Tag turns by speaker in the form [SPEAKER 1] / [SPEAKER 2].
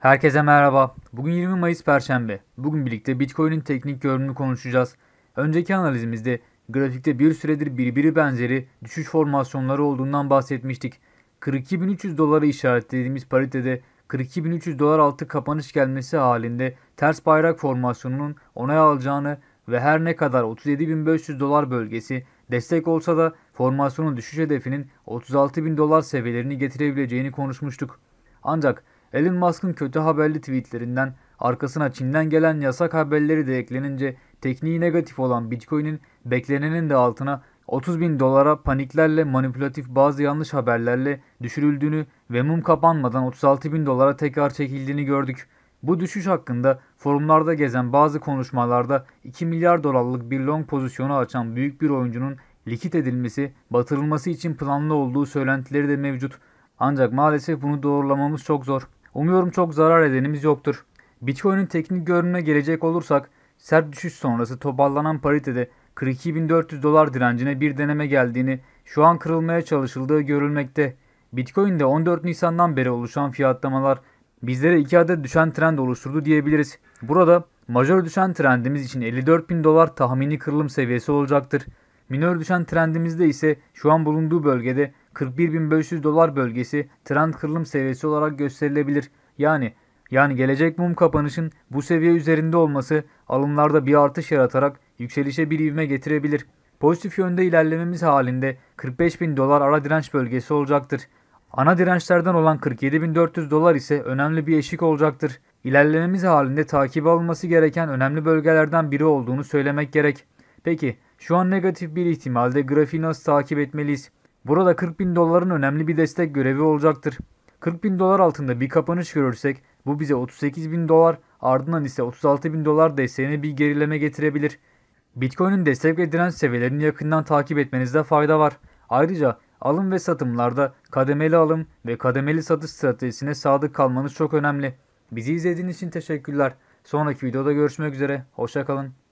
[SPEAKER 1] Herkese merhaba. Bugün 20 Mayıs Perşembe. Bugün birlikte Bitcoin'in teknik görünümünü konuşacağız. Önceki analizimizde grafikte bir süredir birbiri benzeri düşüş formasyonları olduğundan bahsetmiştik. 42.300 dolara işaretlediğimiz paritede 42.300 dolar altı kapanış gelmesi halinde ters bayrak formasyonunun onay alacağını ve her ne kadar 37.500 dolar bölgesi destek olsa da formasyonun düşüş hedefinin 36.000 dolar seviyelerini getirebileceğini konuşmuştuk. Ancak Elon Musk'ın kötü haberli tweetlerinden arkasına Çin'den gelen yasak haberleri de eklenince tekniği negatif olan Bitcoin'in beklenenin de altına 30 bin dolara paniklerle manipülatif bazı yanlış haberlerle düşürüldüğünü ve mum kapanmadan 36 bin dolara tekrar çekildiğini gördük. Bu düşüş hakkında forumlarda gezen bazı konuşmalarda 2 milyar dolarlık bir long pozisyonu açan büyük bir oyuncunun likit edilmesi, batırılması için planlı olduğu söylentileri de mevcut. Ancak maalesef bunu doğrulamamız çok zor. Umuyorum çok zarar edenimiz yoktur. Bitcoin'in teknik görünüme gelecek olursak sert düşüş sonrası toparlanan paritede 42.400 dolar direncine bir deneme geldiğini, şu an kırılmaya çalışıldığı görülmekte. Bitcoin'de 14 Nisan'dan beri oluşan fiyatlamalar bizlere iki adet düşen trend oluşturdu diyebiliriz. Burada majör düşen trendimiz için 54.000 dolar tahmini kırılım seviyesi olacaktır. Minör düşen trendimizde ise şu an bulunduğu bölgede 41.500 dolar bölgesi trend kırılım seviyesi olarak gösterilebilir. Yani yani gelecek mum kapanışın bu seviye üzerinde olması alımlarda bir artış yaratarak yükselişe bir ivme getirebilir. Pozitif yönde ilerlememiz halinde 45.000 dolar ara direnç bölgesi olacaktır. Ana dirençlerden olan 47.400 dolar ise önemli bir eşik olacaktır. İlerlememiz halinde takibi alınması gereken önemli bölgelerden biri olduğunu söylemek gerek. Peki şu an negatif bir ihtimalde grafiği nasıl takip etmeliyiz? Burada 40.000 doların önemli bir destek görevi olacaktır. 40.000 dolar altında bir kapanış görürsek bu bize 38.000 dolar ardından ise 36.000 dolar desteğine bir gerileme getirebilir. Bitcoin'in destek ve direnç seviyelerini yakından takip etmenizde fayda var. Ayrıca Alım ve satımlarda kademeli alım ve kademeli satış stratejisine sadık kalmanız çok önemli. Bizi izlediğiniz için teşekkürler. Sonraki videoda görüşmek üzere. Hoşçakalın.